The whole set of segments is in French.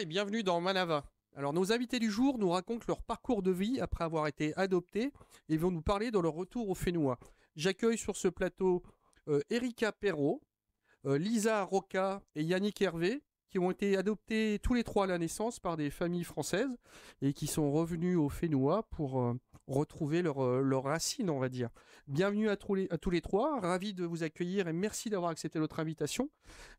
et bienvenue dans Manava. Alors nos invités du jour nous racontent leur parcours de vie après avoir été adoptés et vont nous parler de leur retour au Fénois. J'accueille sur ce plateau euh, Erika Perrault, euh, Lisa Roca et Yannick Hervé qui ont été adoptés tous les trois à la naissance par des familles françaises et qui sont revenus au Fénois pour euh, retrouver leurs leur, racines, on va dire. Bienvenue à, tous les, à tous les trois, ravi de vous accueillir et merci d'avoir accepté notre invitation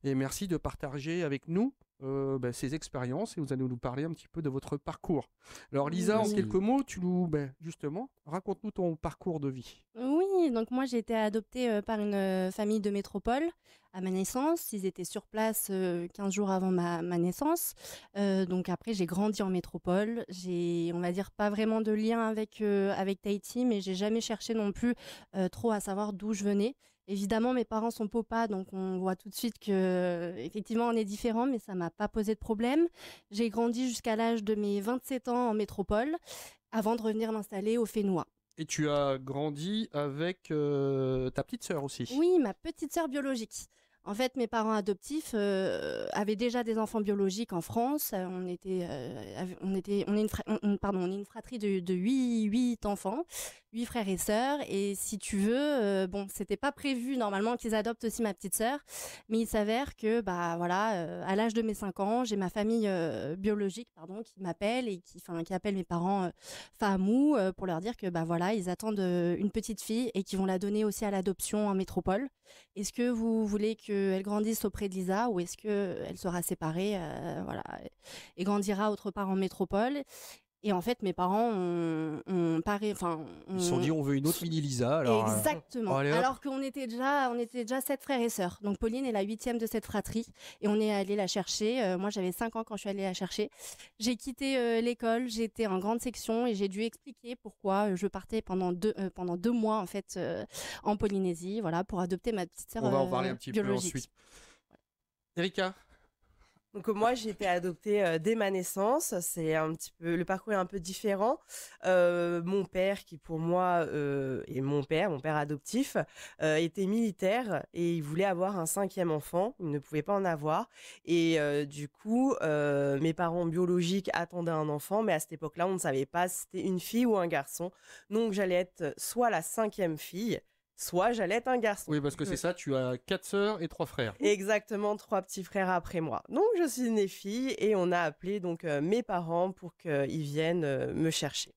et merci de partager avec nous ses euh, ben, ces expériences et vous allez nous parler un petit peu de votre parcours. Alors Lisa, en quelques mots, tu nous, ben, justement, raconte-nous ton parcours de vie. Oui, donc moi j'ai été adoptée euh, par une euh, famille de métropole à ma naissance. Ils étaient sur place 15 jours avant ma, naissance. donc après j'ai grandi en métropole. J'ai, on va dire, pas vraiment de lien avec, avec Tahiti, mais j'ai jamais cherché non plus trop à savoir d'où je venais. Évidemment, mes parents sont popa, donc on voit tout de suite que effectivement on est différent, mais ça m'a pas posé de problème. J'ai grandi jusqu'à l'âge de mes 27 ans en métropole, avant de revenir m'installer au Fénois. Et tu as grandi avec euh, ta petite sœur aussi. Oui, ma petite sœur biologique. En fait, mes parents adoptifs euh, avaient déjà des enfants biologiques en France. Euh, on était, euh, on était, on est une, pardon, on est une fratrie de, de 8, enfants, 8 frères et sœurs. Et si tu veux, bon, c'était pas prévu normalement qu'ils adoptent aussi ma petite sœur, mais il s'avère que, bah voilà, à l'âge de mes 5 ans, j'ai ma famille biologique, pardon, qui m'appelle et qui, enfin, qui appelle mes parents famou pour leur dire que, bah voilà, ils attendent une petite fille et qui vont la donner aussi à l'adoption en métropole. Est-ce que vous voulez que elle grandisse auprès de Lisa ou est-ce qu'elle sera séparée euh, voilà, et grandira autre part en métropole et en fait, mes parents ont, ont enfin, ils se sont dit on veut une autre mini Lisa. Euh. Exactement. alors qu'on était déjà, on était déjà sept frères et sœurs. Donc Pauline est la huitième de cette fratrie, et on est allé la chercher. Euh, moi, j'avais cinq ans quand je suis allée la chercher. J'ai quitté euh, l'école, j'étais en grande section, et j'ai dû expliquer pourquoi je partais pendant deux pendant deux mois en fait en Polynésie, voilà, pour adopter ma petite sœur. On va en parler un petit peu ensuite. Erika, donc euh, moi, j'ai été adoptée euh, dès ma naissance. C'est un petit peu le parcours est un peu différent. Euh, mon père, qui pour moi est mon père, mon père adoptif, était militaire et il voulait avoir un cinquième enfant. Il ne pouvait pas en avoir. Et du coup, mes parents biologiques attendaient un enfant, mais à cette époque-là, on ne savait pas si c'était une fille ou un garçon. Donc j'allais être soit la cinquième fille, soit j'allais être un garçon. Oui, parce que c'est mm. ça, tu as quatre sœurs et trois frères. Exactement, trois petits frères après moi. Donc je suis une fille et on a appelé donc euh, mes parents pour qu'ils viennent euh, me chercher.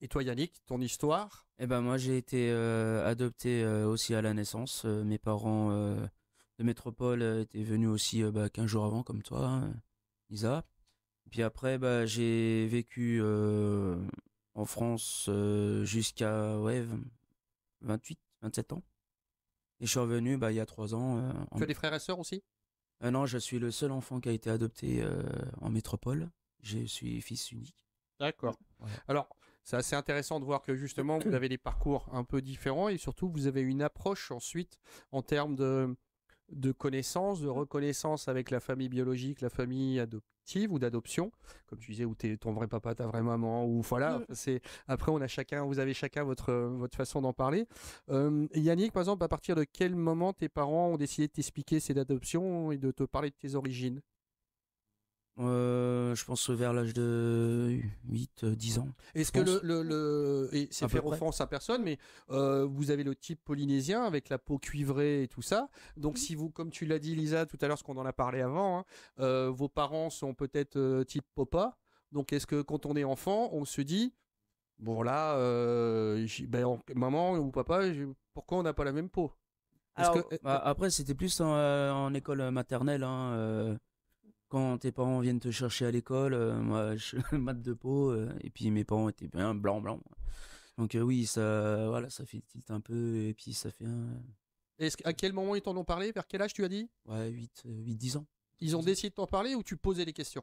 Et toi Yannick, ton histoire Eh ben moi j'ai été euh, adopté aussi à la naissance. mes parents de métropole étaient venus aussi bah, 15 jours avant comme toi, hein, Isa. Puis après bah, j'ai vécu en France jusqu'à ouais, 28, 27 ans. Et je suis revenu bah, il y a trois ans. Tu euh, as des frères et sœurs aussi euh, Non, je suis le seul enfant qui a été adopté euh, en métropole. Je suis fils unique. D'accord. Alors, c'est assez intéressant de voir que justement, vous avez des parcours un peu différents et surtout, vous avez une approche ensuite en termes de, de de reconnaissance avec la famille biologique, la famille adoptée ou d'adoption, comme tu disais, ou t'es ton vrai papa, ta vraie maman, ou voilà. Mm. C'est après on a chacun, vous avez chacun votre votre façon d'en parler. Euh, Yannick, par exemple, à partir de quel moment tes parents ont décidé de t'expliquer ces adoption et de te parler de tes origines euh, je pense vers l'âge de 8, 10 euh, ans. Est-ce que le, le, Et c'est faire offense à personne, mais euh, vous avez le type polynésien avec la peau cuivrée et tout ça. Donc, si vous, comme tu l'as dit, Lisa, tout à l'heure, ce qu'on en a parlé avant, hein, vos parents sont peut-être type papa Donc, est-ce que quand on est enfant, on se dit, bon, là, ben, maman ou papa, pourquoi on n'a pas la même peau que... Bah, après, c'était plus en, école maternelle. Hein, quand tes parents viennent te chercher à l'école, euh, moi, je mat de peau, euh, et puis mes parents étaient bien blanc blanc. Donc euh, oui, ça, voilà, ça fait tilt un peu, et puis ça fait un. Est-ce à quel moment ils t'en ont parlé Vers quel âge tu as dit Ouais, 8, 8, 10 ans. Ils ont décidé de t'en parler ou tu posais les questions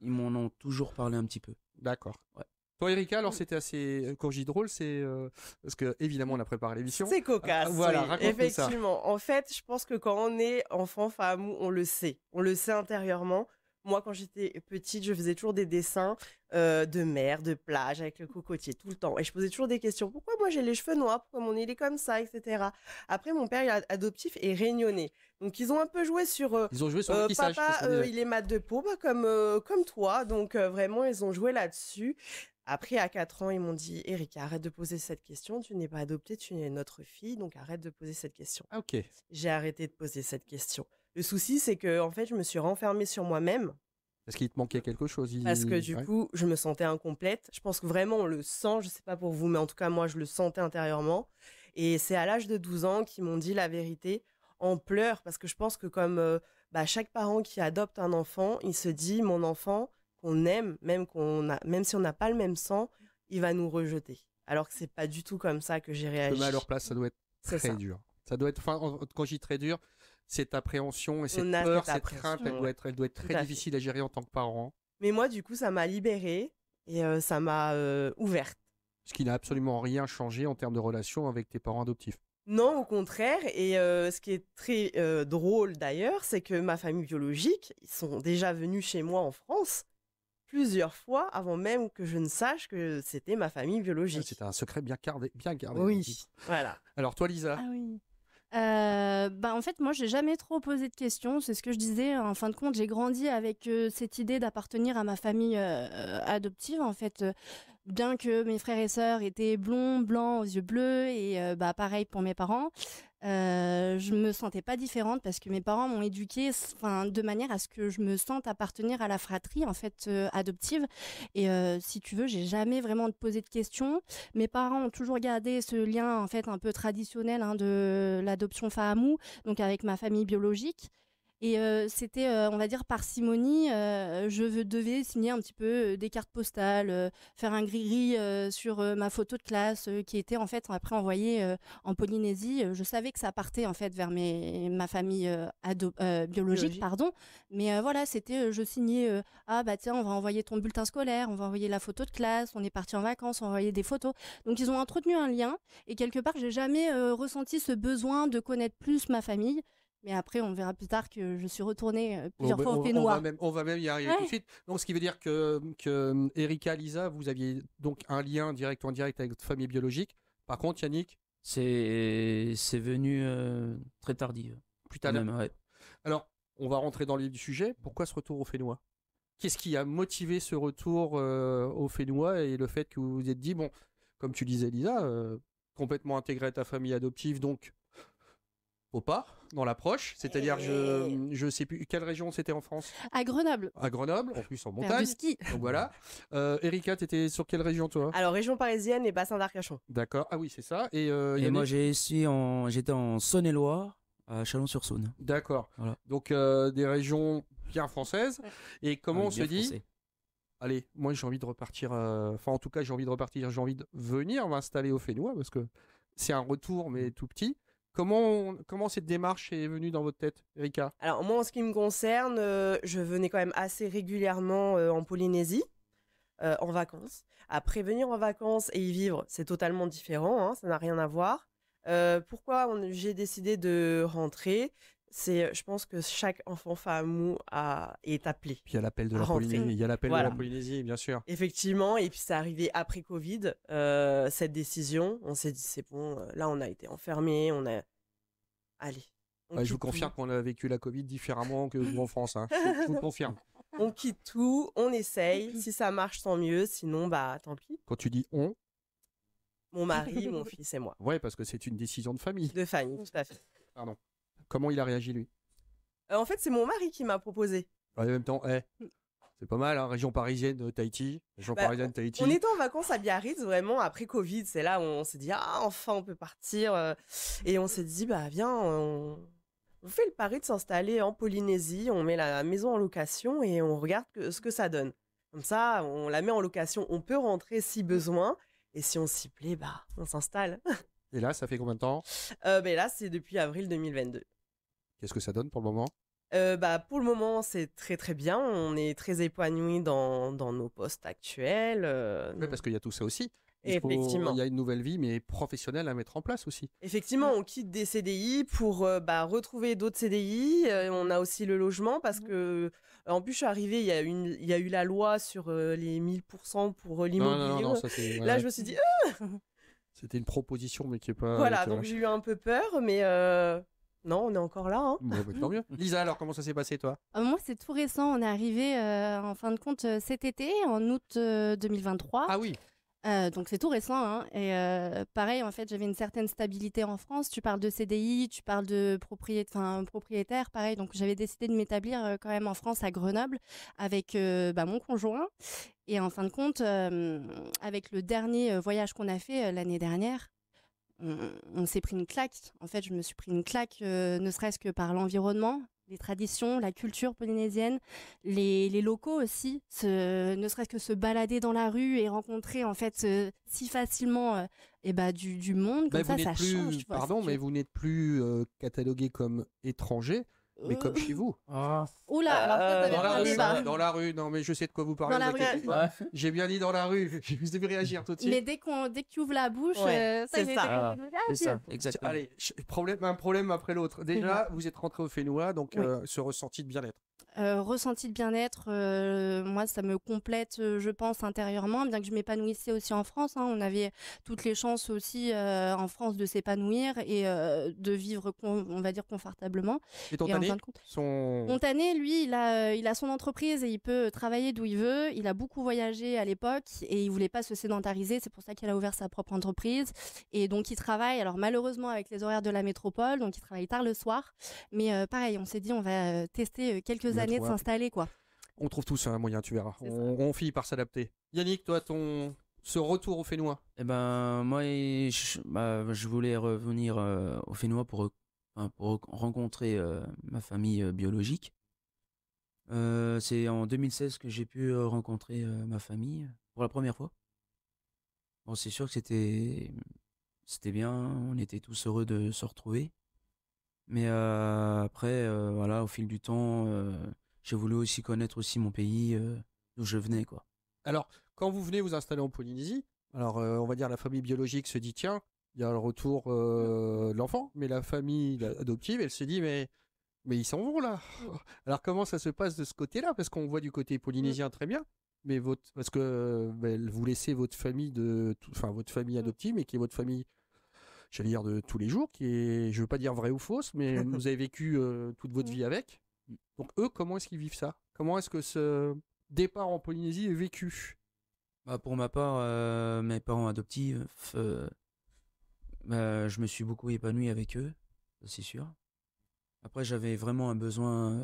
Ils m'en ont toujours parlé un petit peu. D'accord. Ouais. Quand Erika, alors mm. c'était assez. Euh, cogi drôle, c'est. Euh, parce que, évidemment, on a préparé l'émission. C'est cocasse. Ah, voilà, Effectivement. En fait, je pense que quand on est enfant, femme, on le sait. On le sait intérieurement. Moi, quand j'étais petite, je faisais toujours des dessins euh, de mer, de plage, avec le cocotier, tout le temps. Et je posais toujours des questions. Pourquoi moi j'ai les cheveux noirs Pourquoi mon nez est comme ça Etc. Après, mon père il est adoptif et réunionnais. Donc, ils ont un peu joué sur. ils ont joué sur le Papa, il est mat de peau, bah, comme, comme toi. Donc, vraiment, ils ont joué là-dessus. Après, à 4 ans, ils m'ont dit Eric, arrête de poser cette question, tu n'es pas adoptée, tu es notre fille, donc arrête de poser cette question. Ah, ok. J'ai arrêté de poser cette question. Le souci, c'est que en fait, je me suis renfermée sur moi-même. Parce qu'il te manquait quelque chose. Parce que du coup, je me sentais incomplète. Je pense que vraiment, on le sent, je ne sais pas pour vous, mais en tout cas, moi, je le sentais intérieurement. Et c'est à l'âge de 12 ans qu'ils m'ont dit la vérité en pleurs, parce que je pense que comme euh, bah, chaque parent qui adopte un enfant, il se dit, mon enfant, qu'on aime, même, qu'on a, même si on n'a pas le même sang, il va nous rejeter. Alors que c'est pas du tout comme ça que j'ai réagi. Mais à leur place, ça doit être très dur. Ça doit être, enfin, quand je dis très dur, cette appréhension et cette peur, cette, crainte, elle doit être, doit être très difficile à gérer en tant que parent. Mais moi, du coup, ça m'a libérée et euh, ça m'a euh, ouverte. Ce qui n'a absolument rien changé en termes de relation avec tes parents adoptifs. Non, au contraire. Et euh, ce qui est très drôle d'ailleurs, c'est que ma famille biologique, ils sont déjà venus chez moi en France plusieurs fois avant même que je ne sache que c'était ma famille ah, biologique. C'est un secret bien gardé. Bien gardé oui, voilà. Alors toi Lisa ah oui. Euh, bah en fait, moi, j'ai jamais trop posé de questions. C'est ce que je disais. En fin de compte, j'ai grandi avec euh, cette idée d'appartenir à ma famille euh, adoptive. En fait, bien que mes frères et sœurs étaient blonds, blancs, aux yeux bleus et euh, bah pareil pour mes parents, je euh, je me sentais pas différente parce que mes parents m'ont éduquée, de manière à ce que je me sente appartenir à la fratrie en fait euh, adoptive. Et si tu veux, j'ai jamais vraiment posé de questions. Mes parents ont toujours gardé ce lien en fait un peu traditionnel hein, de l'adoption famou, donc avec ma famille biologique. Et euh, c'était, euh, on va dire, par simonie, euh, je devais signer un petit peu des cartes postales, faire un gris-gris sur ma photo de classe qui était en fait après envoyée en Polynésie. Je savais que ça partait en fait vers ma famille biologique, pardon. Mais voilà, c'était, je signais, ah bah tiens, on va envoyer ton bulletin scolaire, on va envoyer la photo de classe, on est parti en vacances, on va envoyer des photos. Donc ils ont entretenu un lien et quelque part, j'ai jamais ressenti ce besoin de connaître plus ma famille. Mais après, on verra plus tard que je suis retournée euh, plusieurs fois au On va, même, y arriver tout de suite. Donc, ce qui veut dire que, euh, Erika, Lisa, vous aviez donc un lien direct ou indirect avec votre famille biologique. Par contre, Yannick C'est, c'est venu euh, très tardive. Plus tard Alors, on va rentrer dans le du sujet. Pourquoi ce retour au Fénois Qu'est-ce qui a motivé ce retour au Fénois et le fait que vous vous êtes dit, bon, comme tu disais, Lisa, complètement intégré à ta famille adoptive, donc au pas dans l'approche, c'est-à-dire je je sais plus quelle région c'était en France. À Grenoble. À Grenoble, en plus en montagne. Faire ski. Donc voilà. Euh, Erika, étais sur quelle région toi Alors région parisienne et bassin d'Arcachon. D'accord. Ah oui, c'est ça. Et, euh, moi j'ai en j'étais en Saône-et-Loire, à Chalon-sur-Saône. D'accord. Donc euh, des régions bien françaises. Et comment ah, on se dit allez, moi j'ai envie de repartir, euh, enfin en tout cas j'ai envie de repartir, j'ai envie de venir m'installer au Fénois parce que c'est un retour mais tout petit. Comment, cette démarche est venue dans votre tête, Erika Alors moi, en ce qui me concerne, euh, je venais quand même assez régulièrement euh, en Polynésie. Euh, en vacances. Après, venir en vacances et y vivre, c'est totalement différent, hein, ça n'a rien à voir. pourquoi j'ai décidé de rentrer c'est, euh, je pense que chaque enfant famou est appelé. Puis il y a l'appel de la Polynésie, de la Polynésie, bien sûr. Effectivement, et puis c'est arrivé après Covid, euh, cette décision. On s'est dit, c'est bon, euh, là on a été enfermé, on a. Allez. je vous confirme qu'on a vécu la Covid différemment que vous en France. Hein. je, vous confirme. On quitte tout, on essaye. Si ça marche, tant mieux. Sinon, bah tant pis. Quand tu dis on, mon mari, mon fils et moi. Ouais, parce que c'est une décision de famille. De famille, tout à fait. Pardon. Comment il a réagi lui euh, En fait, c'est mon mari qui m'a proposé. En même temps, eh, mm. c'est pas mal, hein, région parisienne, de région bah, Tahiti. On était en vacances à Biarritz, vraiment après Covid. C'est là où on s'est dit ah enfin on peut partir euh, et on s'est dit bah viens on, fait le pari de s'installer en Polynésie, on met la maison en location et on regarde ce que ça donne. Comme ça, on la met en location, on peut rentrer si besoin, et si on s'y plaît, bah, on s'installe. Et là, ça fait combien de temps euh, ben Là, c'est depuis avril 2022. Qu'est-ce que ça donne pour le moment euh, bah, pour le moment, c'est très très bien. On est très épanouis dans, nos postes actuels. Euh, parce qu'il y a tout ça aussi. Il il y a une nouvelle vie, mais professionnelle à mettre en place aussi. Effectivement, mmh. on quitte des CDI pour euh, bah, retrouver d'autres CDI. on a aussi le logement parce mmh. que, en plus, je suis arrivée, il y a, eu la loi sur les 1000% pour l'immobilier. Là, je me suis dit. C'était une proposition, mais qui est pas. Voilà, donc j'ai eu un peu peur, mais non, on est encore là. Hein. Bah, Lisa, alors comment ça s'est passé toi euh, Moi, c'est tout récent. On est arrivé euh, en fin de compte euh, cet été, en août 2023. Ah oui. donc c'est tout récent hein. et pareil en fait j'avais une certaine stabilité en France. Tu parles de CDI, tu parles de propriétaire, propriétaire, pareil. Donc j'avais décidé de m'établir quand même en France à Grenoble avec bah, mon conjoint et en fin de compte avec le dernier voyage qu'on a fait l'année dernière on, s'est pris une claque. En fait, je me suis pris une claque, euh, ne serait-ce que par l'environnement, les traditions, la culture polynésienne, les, locaux aussi, ne serait-ce que se balader dans la rue et rencontrer en fait euh, si facilement euh, eh ben, du, monde, comme ça, ça change. Pardon, mais vous n'êtes plus catalogué comme étranger, mais comme chez vous. Ah. Oula, ah, hein, Dans la, rue, non mais je sais de quoi vous parlez. J'ai bien dit dans la rue, vous devez réagir tout de suite. Mais dès qu'on, dès que tu la bouche, euh, ça, c'est ça. Ah, c'est ça, exactement. Allez, problème, un problème après l'autre. Déjà, vous êtes rentré au Fénois, donc euh, ce ressenti de bien-être. Euh, ressenti de bien-être, euh, moi ça me complète, euh, je pense intérieurement, bien que je m'épanouissais aussi en France. Hein. on avait toutes les chances aussi en France de s'épanouir et de vivre, on va dire, confortablement. Montané lui, il a, il a son entreprise et il peut travailler d'où il veut. Il a beaucoup voyagé à l'époque et il voulait pas se sédentariser. C'est pour ça qu'il a ouvert sa propre entreprise. Et donc il travaille, alors malheureusement avec les horaires de la métropole, donc il travaille tard le soir. Mais pareil, on s'est dit on va tester quelques de s'installer, quoi. On trouve tous un moyen, tu verras. On, finit par s'adapter. Yannick, toi, ton ce retour au Fénois et eh ben, moi, je, bah, je voulais revenir euh, au Fénois pour, rencontrer euh, ma famille euh, biologique. c'est en 2016 que j'ai pu rencontrer ma famille pour la première fois. Bon, c'est sûr que c'était c'était bien, on était tous heureux de se retrouver. Mais après, voilà, au fil du temps, j'ai voulu aussi connaître aussi mon pays d'où je venais, quoi. Alors, quand vous venez vous installer en Polynésie, alors on va dire la famille biologique se dit tiens, il y a le retour de l'enfant, mais la famille adoptive, elle se dit mais mais ils s'en vont là. Oh. Alors comment ça se passe de ce côté-là Parce qu'on voit du côté mmh. polynésien très bien, mais parce que bah, vous laissez votre famille de, enfin votre famille mmh. adoptive, mais qui est votre famille j'allais dire de tous les jours, qui est, je veux pas dire vrai ou fausse, mais vous avez vécu euh, toute votre mm. vie avec. Donc eux, comment est-ce qu'ils vivent ça Comment est-ce que ce départ en Polynésie est vécu bah, Pour ma part, euh, mes parents adoptifs, euh, bah, je me suis beaucoup épanoui avec eux, c'est sûr. Après, j'avais vraiment un besoin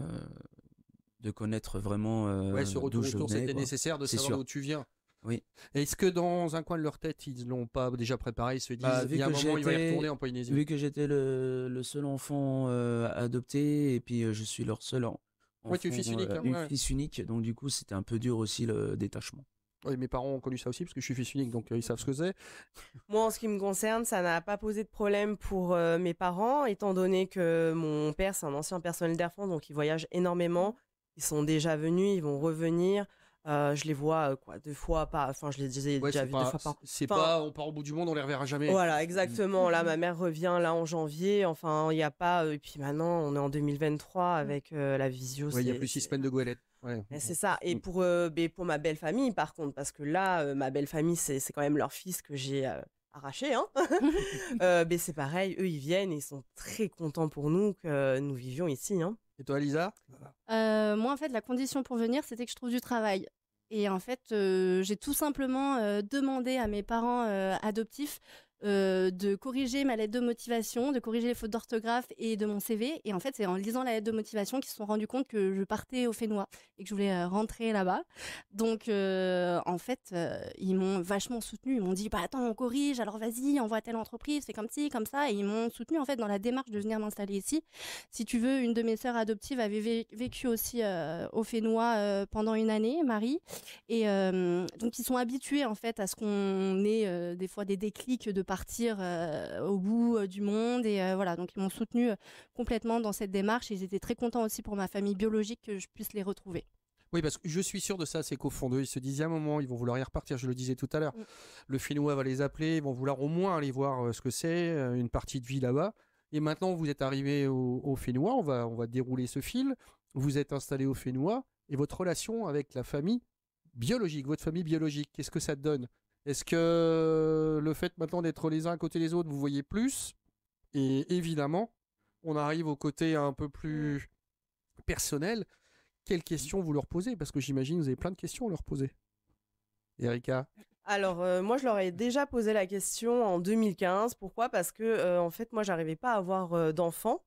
de connaître vraiment ouais, ce retour C'était nécessaire de savoir d'où tu viens. Oui. Est-ce que dans un coin de leur tête, ils l'ont pas déjà préparé Ils se bah, disent, bah, y a un moment, il va y retourner en Polynésie. Vu que j'étais le, seul enfant euh, adopté, et puis euh, je suis leur seul enfant. Oui, tu es fils euh, hein, unique. donc du coup, c'était un peu dur aussi le détachement. Oui, mes parents ont connu ça aussi parce que je suis fils unique, donc ils savent ce que c'est. Moi, en ce qui me concerne, ça n'a pas posé de problème pour mes parents, étant donné que mon père, c'est un ancien personnel d'Air France, donc ils voyagent énormément. Ils sont déjà venus, ils vont revenir. Euh, je les vois euh, quoi deux fois pas... enfin je les disais déjà deux fois par c'est pas on part au bout du monde on les reverra jamais voilà mmh. exactement là ma mère revient là en janvier enfin il n'y a pas euh, et puis maintenant on est en 2023 mmh. avec la visio il ouais, y a plus six semaines de goélette eh, c'est mmh. ça et pour ben, pour ma belle famille par contre parce que là ma belle famille c'est quand même leur fils que j'ai arraché hein ben, c'est pareil eux ils viennent et ils sont très contents pour nous que nous vivions ici hein et toi, Lisa Moi, en fait, la condition pour venir, c'était que je trouve du travail. Et en fait, euh, j'ai tout simplement euh, demandé à mes parents euh, adoptifs euh, de corriger ma lettre de motivation, de corriger les fautes d'orthographe et de mon CV. Et en fait, c'est en lisant la lettre de motivation qu'ils se sont rendus compte que je partais au Fénois et que je voulais euh, rentrer là-bas. Donc, euh, en fait, ils m'ont vachement soutenu. Ils m'ont dit, bah attends, on corrige, alors vas-y, envoie à telle entreprise, fais comme ci, comme ça. Et ils m'ont soutenu en fait dans la démarche de venir m'installer ici. Si tu veux, une de mes sœurs adoptives avait vécu aussi au Fénois pendant une année, Marie. Et donc, ils sont habitués en fait à ce qu'on ait des fois des déclics de partir euh, au bout euh, du monde. Et euh, voilà, donc ils m'ont soutenu complètement dans cette démarche Ils étaient très contents aussi pour ma famille biologique que je puisse les retrouver. Oui, parce que je suis sûr de ça, c'est qu'au fond d'eux, ils se disaient à un moment, ils vont vouloir y repartir, je le disais tout à l'heure. Mm. Le Finnois va les appeler, ils vont vouloir au moins aller voir ce que c'est, une partie de vie là-bas. Et maintenant, vous êtes arrivé au, au on va, on va dérouler ce fil. Vous êtes installé au Fénoua et votre relation avec la famille biologique, votre famille biologique, qu'est-ce que ça donne est-ce que le fait maintenant d'être les uns à côté des autres, vous voyez plus Et évidemment, on arrive au côté un peu plus personnel. Quelles questions vous leur posez Parce que j'imagine vous avez plein de questions à leur poser. Erika alors euh, moi je leur ai déjà posé la question en 2015. Pourquoi Parce que euh, en fait moi j'arrivais pas à avoir euh, d'enfants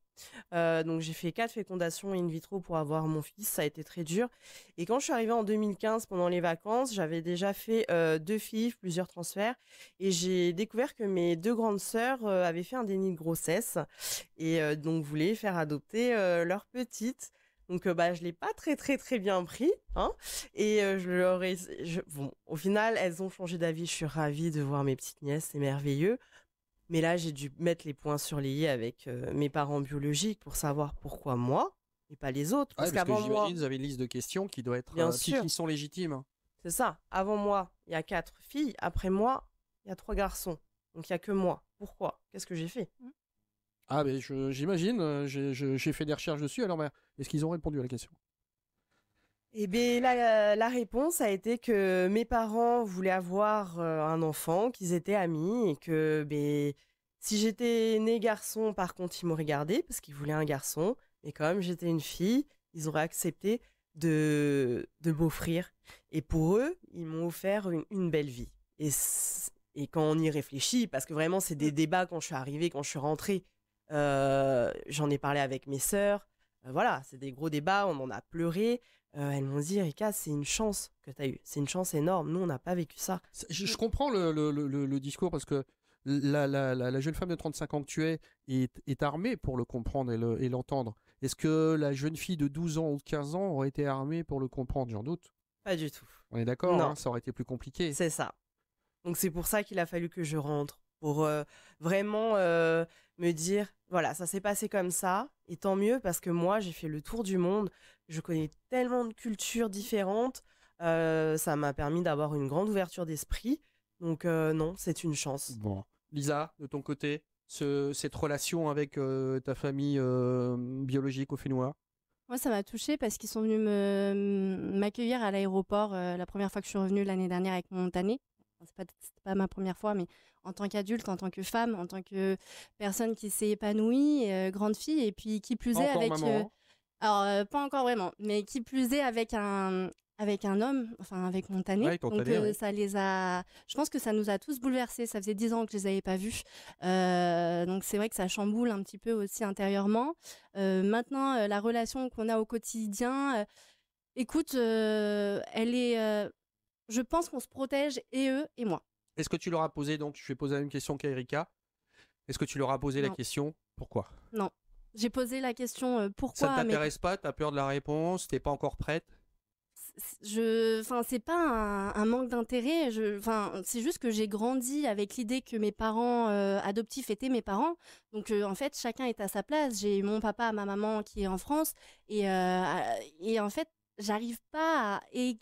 donc j'ai fait quatre fécondations in vitro pour avoir mon fils, ça a été très dur. Et quand je suis arrivée en 2015 pendant les vacances, j'avais déjà fait deux filles, plusieurs transferts, et j'ai découvert que mes deux grandes sœurs avaient fait un déni de grossesse et donc voulaient faire adopter leur petite. Donc bah je l'ai pas très très très bien pris, hein. Et je leur ai, bon, au final elles ont changé d'avis. Je suis ravie de voir mes petites nièces, c'est merveilleux. Mais là, j'ai dû mettre les points sur les i avec euh, mes parents biologiques pour savoir pourquoi moi et pas les autres. parce, j'imagine moi, vous avez une liste de questions qui doit être bien euh, sûr. sont légitimes. C'est ça. Avant moi, il y a quatre filles. Après moi, il y a trois garçons. Donc il y a que moi. Pourquoi Qu'est-ce que j'ai fait mmh. Ah mais j'imagine. Euh, j'ai fait des recherches dessus. Alors bah, est-ce qu'ils ont répondu à la question et eh bien, euh, la, réponse a été que mes parents voulaient avoir euh, un enfant, qu'ils étaient amis et que ben, si j'étais née garçon, par contre, ils m'auraient gardé parce qu'ils voulaient un garçon. Mais comme j'étais une fille, ils auraient accepté de, de m'offrir. Et pour eux, ils m'ont offert une, belle vie. Et, et quand on y réfléchit, parce que vraiment, c'est des mmh. débats quand je suis arrivée, quand je suis rentrée, euh, j'en ai parlé avec mes sœurs, voilà, c'est des gros débats, on en a pleuré. elles m'ont dit, Rika, c'est une chance que tu as eue. C'est une chance énorme. Nous, on n'a pas vécu ça. Je, mmh. comprends le, discours parce que la, jeune femme de 35 ans que tu es est, armée pour le comprendre et l'entendre. Est-ce que la jeune fille de 12 ans ou de 15 ans aurait été armée pour le comprendre J'en doute. Pas du tout. On est d'accord, hein, ça aurait été plus compliqué. C'est ça. Donc c'est pour ça qu'il a fallu que je rentre pour vraiment me dire voilà, ça s'est passé comme ça et tant mieux parce que moi j'ai fait le tour du monde, je connais tellement de cultures différentes, ça m'a permis d'avoir une grande ouverture d'esprit. Donc non, c'est une chance. Bon, Lisa, de ton côté, cette relation avec ta famille biologique au Fénois moi, ça m'a touchée parce qu'ils sont venus m'accueillir à l'aéroport la première fois que je suis revenue l'année dernière avec mon tanné c'est pas, pas ma première fois, mais en tant qu'adulte, en tant que femme, en tant que personne qui s'est épanouie, euh, grande fille, et puis qui plus est avec. Euh, hein. alors, euh, pas encore vraiment, mais qui plus est avec un, avec un homme, enfin avec Montané. Ouais, donc ça les a. Je pense que ça nous a tous bouleversés. Ça faisait dix ans que je les avais pas vus, donc c'est vrai que ça chamboule un petit peu aussi intérieurement. maintenant, la relation qu'on a au quotidien, écoute, elle est je pense qu'on se protège, et eux et moi. Est-ce que tu leur as posé, donc je vais poser la même question qu'Erika, est-ce que tu leur as posé la question pourquoi Non. J'ai posé la question euh, pourquoi. Ça ne t'intéresse pas pas, as peur de la réponse, t'es pas encore prête je enfin c'est pas un, manque d'intérêt enfin c'est juste que j'ai grandi avec l'idée que mes parents euh, adoptifs étaient mes parents donc euh, en fait chacun est à sa place j'ai mon papa ma maman qui est en France et et en fait j'arrive pas à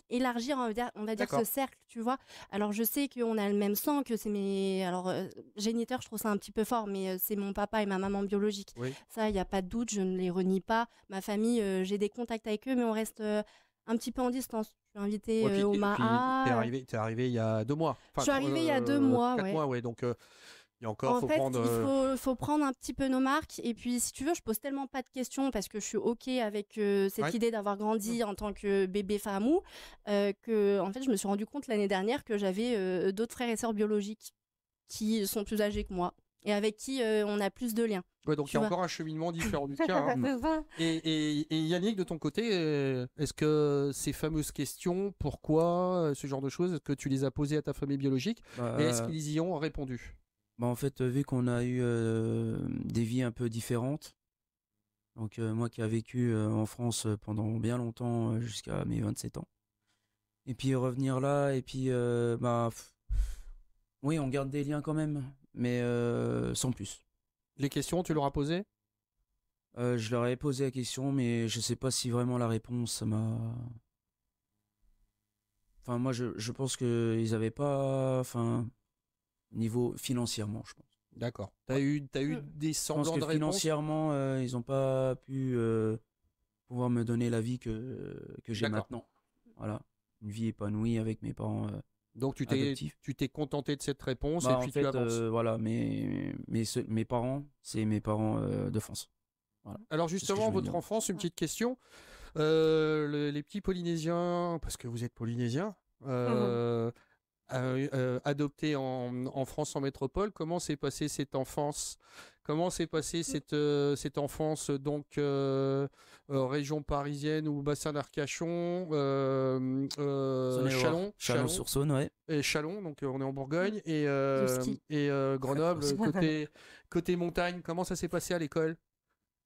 élargir, on va dire, ce cercle, tu vois. Alors, je sais qu'on a le même sang, que c'est mes. Alors, euh, géniteurs, je trouve ça un petit peu fort, mais euh, c'est mon papa et ma maman biologique. Ça, il n'y a pas de doute, je ne les renie pas. Ma famille, euh, j'ai des contacts avec eux, mais on reste un petit peu en distance. Je invité invité tu au T'es arrivé, arrivé, il y a deux mois. Enfin, je suis arrivé il y a deux mois. Quatre ouais. mois, ouais. Donc, il en faut fait, prendre... il euh, faut, prendre un petit peu nos marques. Et puis, si tu veux, je pose tellement pas de questions parce que je suis OK avec euh, cette idée d'avoir grandi mm. en tant que bébé famou euh, que, en fait, je me suis rendu compte l'année dernière que j'avais euh, d'autres frères et sœurs biologiques qui sont plus âgés que moi et avec qui on a plus de liens. donc il y a encore un cheminement différent du tien. Hein. et, et, Yannick, de ton côté, est-ce que ces fameuses questions, pourquoi, ce genre de choses, est-ce que tu les as posées à ta famille biologique et est-ce bah, qu'ils y ont répondu bah en fait, vu qu'on a eu des vies un peu différentes, donc moi qui ai vécu en France pendant bien longtemps, jusqu'à mes 27 ans, et puis revenir là, et puis bah oui, on garde des liens quand même, mais sans plus. Les questions, tu leur as posées Je leur ai posé la question, mais je sais pas si vraiment la réponse m'a. Enfin, moi, je, pense qu'ils avaient pas. Enfin niveau financièrement, je pense. D'accord. Tu eu, as eu euh, des semblants de financièrement, euh, ils n'ont pas pu euh, pouvoir me donner la vie que, que j'ai maintenant. Voilà, une vie épanouie avec mes parents. donc tu t'es tu t'es contenté de cette réponse bah, et puis tu avances. voilà, mes mes, mes parents, c'est mes parents de France. Voilà. Alors justement, votre enfance, une petite question. les petits Polynésiens, parce que vous êtes Polynésien. Mm-hmm. Euh, euh, adopté en, France en métropole. Comment s'est passée cette enfance Comment s'est passée mmh. cette, euh, cette enfance donc région parisienne ou bassin d'Arcachon, Chalon, Chalon-sur-Saône, ouais. Et Chalon, donc on est en mmh. Bourgogne et et Grenoble côté montagne. Comment ça s'est passé à l'école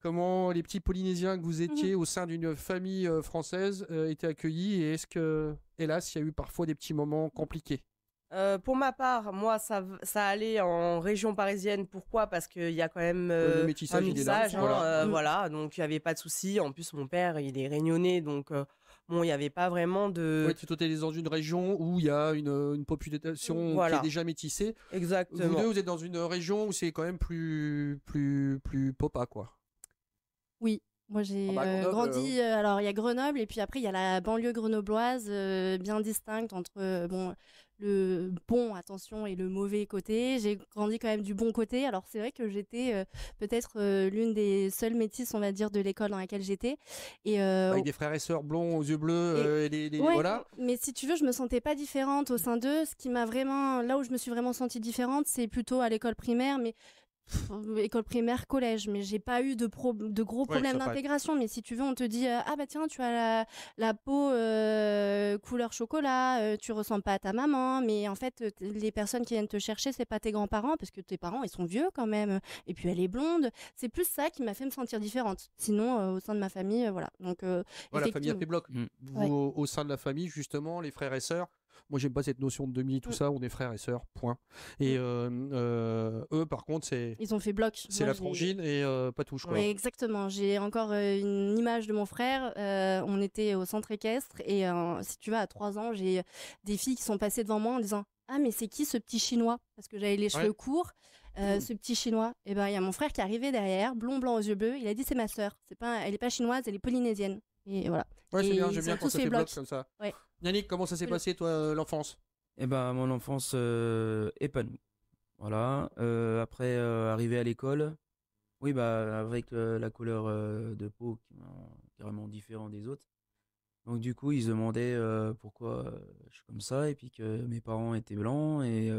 comment les petits Polynésiens que vous mmh. étiez au sein d'une famille française étaient accueillis et est-ce que, hélas, il y a eu parfois des petits moments compliqués euh, pour ma part, moi, ça, allait en région parisienne. Pourquoi Parce qu'il y a quand même euh, métissage, un métissage. Hein, euh, mm. voilà. donc il n'y avait pas de souci. En plus, mon père, il est réunionnais, donc bon, il n'y avait pas vraiment de. Oui, tu étais dans une région où il y a une, population qui est déjà métissée. Exactement. Vous deux, vous êtes dans une région où c'est quand même plus, plus, plus popa, quoi. Oui, moi, j'ai ah bah, grandi. alors, il y a Grenoble, et puis après, il y a la banlieue grenobloise, bien distincte entre bon, le bon, attention, et le mauvais côté. J'ai grandi quand même du bon côté. Alors c'est vrai que j'étais euh, peut-être euh, l'une des seules métisses, on va dire, de l'école dans laquelle j'étais. Et euh, avec des frères et sœurs blonds aux yeux bleus, et, voilà. Mais si tu veux, je me sentais pas différente au sein d'eux. Ce qui m'a vraiment, là où je me suis vraiment sentie différente, c'est plutôt à l'école primaire. Mais école primaire, collège, mais j'ai pas eu de, gros problèmes d'intégration. Mais si tu veux, on te dit euh, ah bah tiens, tu as la, peau euh, couleur chocolat, euh, tu ressembles pas à ta maman, mais en fait les personnes qui viennent te chercher, c'est pas tes grands-parents parce que tes parents ils sont vieux quand même. Et puis elle est blonde. C'est plus ça qui m'a fait me sentir différente. Sinon au sein de ma famille, voilà. Donc la famille à mmh. au sein de la famille justement, les frères et sœurs moi, j'aime pas cette notion de demi, tout mm. ça. On est frères et sœurs, point. Et mm. euh, euh, eux, par contre, c'est. Ils ont fait bloc. C'est la frangine et euh, pas touche, quoi. exactement. J'ai encore une image de mon frère. on était au centre équestre et si tu vas à 3 ans, j'ai des filles qui sont passées devant moi en disant ah mais c'est qui ce petit chinois Parce que j'avais les cheveux courts. Mmh. Ce petit chinois. Et eh ben il y a mon frère qui est arrivé derrière, blond blanc aux yeux bleus. Il a dit c'est ma sœur. C'est pas, elle est pas chinoise, elle est polynésienne. Et voilà. Ouais, c'est bien, j'aime bien comme ça. Ouais. Yannick, comment ça s'est passé, toi, euh, l'enfance Eh ben, mon enfance euh, épanouie. Voilà. Euh, après, euh, arriver à l'école, oui, bah, avec la couleur de peau qui est carrément différente des autres. Donc, du coup, ils se demandaient pourquoi je suis comme ça, et puis que mes parents étaient blancs, et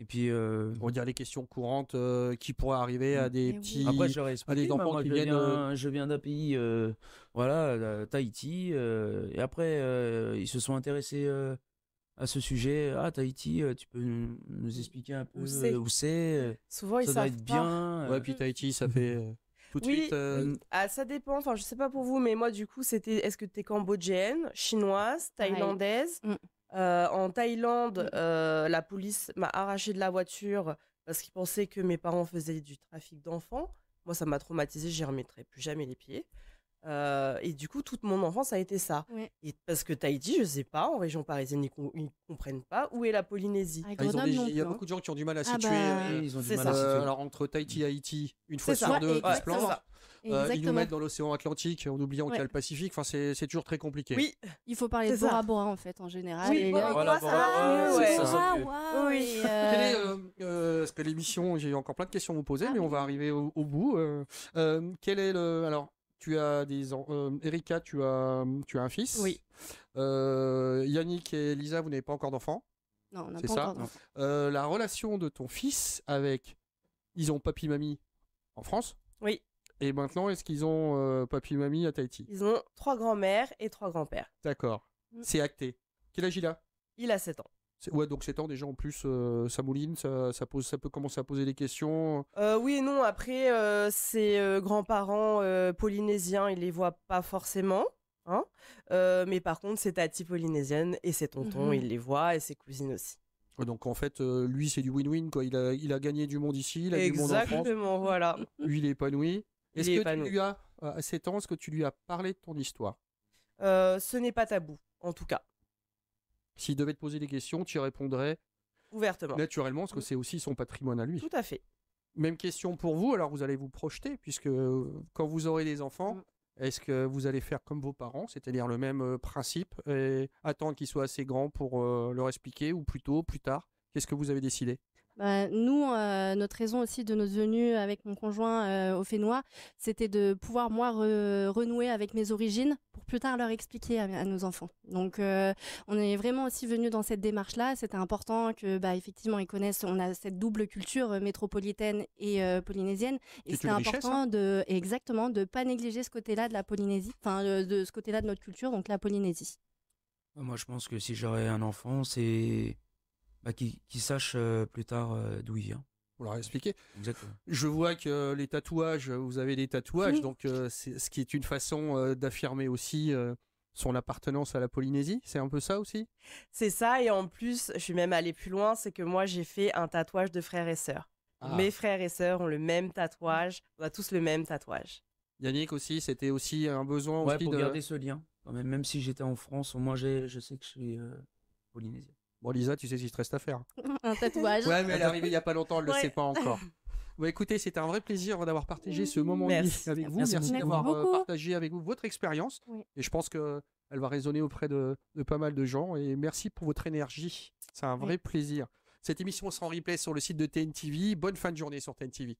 et puis euh, on va dire les questions courantes euh, qui pourraient arriver à mm. des eh petits Après, à des enfants qui viennent je viens d'un pays euh, voilà Tahiti et après ils se sont intéressés à ce sujet ah Tahiti tu peux nous expliquer un peu où c'est souvent ça ils savent être bien pas. ouais puis Tahiti ça fait tout de suite Ah, ça dépend enfin je sais pas pour vous mais moi du coup c'était est-ce que tu es cambodgienne chinoise thaïlandaise mm. Euh, en Thaïlande, mmh. euh, la police m'a arraché de la voiture parce qu'ils pensaient que mes parents faisaient du trafic d'enfants. Moi, ça m'a traumatisé, j'y remettrai plus jamais les pieds. Euh, et du coup, toute mon enfance a été ça. Et parce que Tahiti, je sais pas, en région parisienne, ils, ne comprennent pas où est la Polynésie. Ah, il y a hein. beaucoup de gens qui ont du mal à ah, situer. Bah, euh, ils ont du mal à situer. Alors entre Tahiti et Haïti, une fois sur deux, ils euh, ils nous mettent dans l'océan Atlantique en oubliant qu'il y a le Pacifique. Enfin, c'est toujours très compliqué. Oui, il faut parler de Bora Bora en fait en général. Oui, Oui. Parce que l'émission, j'ai encore plein de questions à vous poser, ah, mais on va arriver au, bout. quel est le alors tu as des euh, Erika, tu as tu as un fils. Oui. Euh, Yannick et Lisa, vous n'avez pas encore d'enfants. Non, on n'a pas encore euh, la relation de ton fils avec ils ont papy mamie en France. Oui. Et maintenant, est-ce qu'ils ont papy mamie à Tahiti Ils ont trois grands-mères et trois grands-pères. D'accord. Mm. C'est acté. Quel âge il a Il a 7 ans. Ouais, donc c'est temps déjà en plus, euh, ça mouline, ça, pose, ça peut commencer à poser des questions. Euh, oui non, après, ses euh, grands-parents polynésiens, il les voit pas forcément. Hein. mais par contre, c'est Tati polynésienne et ses tontons, mhm. il les voit et ses cousines aussi. Donc en fait, lui, c'est du win-win, quoi. Il a, gagné du monde ici, il a Exactement, du monde en France. Exactement, voilà. Lui, il est épanoui. Est-ce que tu lui as, à 7 ans, ce que tu lui as parlé de ton histoire Ce n'est pas tabou, en tout cas. S'il devait te poser des questions, tu répondrais Naturellement, parce que c'est aussi son patrimoine à lui. Tout à fait. Même question pour vous, alors vous allez vous projeter, puisque euh, quand vous aurez des enfants, mm. est-ce que vous allez faire comme vos parents, c'est-à-dire le même euh, principe, et attendre qu'ils soient assez grands pour euh, leur expliquer, ou plutôt plus tard Qu'est-ce que vous avez décidé bah, nous, euh, notre raison aussi de notre venue avec mon conjoint euh, au Fénois, c'était de pouvoir moi renouer avec mes origines pour plus tard leur expliquer à, nos enfants. Donc, euh, on est vraiment aussi venu dans cette démarche-là. C'était important que, bah, effectivement, ils connaissent. On a cette double culture métropolitaine et polynésienne, et c'est important richesse, hein. de exactement de pas négliger ce côté-là de la Polynésie, enfin de ce côté-là de notre culture, donc la Polynésie. Moi, je pense que si j'aurais un enfant, c'est bah, qui, sache euh, plus tard euh, d'où il vient. On leur expliquer. expliqué. Je vois que les tatouages, vous avez des tatouages, donc euh, c'est ce qui est une façon d'affirmer aussi son appartenance à la Polynésie, c'est un peu ça aussi C'est ça, et en plus, je suis même allé plus loin, c'est que moi j'ai fait un tatouage de frères et sœurs. Ah. Mes frères et sœurs ont le même tatouage, on a tous le même tatouage. Yannick aussi, c'était aussi un besoin ouais, pour de... garder ce lien. même, si j'étais en France, moi je sais que je suis polynésien. Bon, Lisa, tu sais ce qu'il te reste à faire. Un tatouage. Ouais, mais elle est arrivée il n'y a pas longtemps, elle ne le sait pas encore. Bon, écoutez, c'était un vrai plaisir d'avoir partagé ce moment merci. avec vous. Merci, d'avoir euh, partagé avec vous votre expérience. Et je pense que elle va résonner auprès de, pas mal de gens. Et merci pour votre énergie. C'est un vrai plaisir. Cette émission sera en replay sur le site de TNTV. Bonne fin de journée sur TNTV.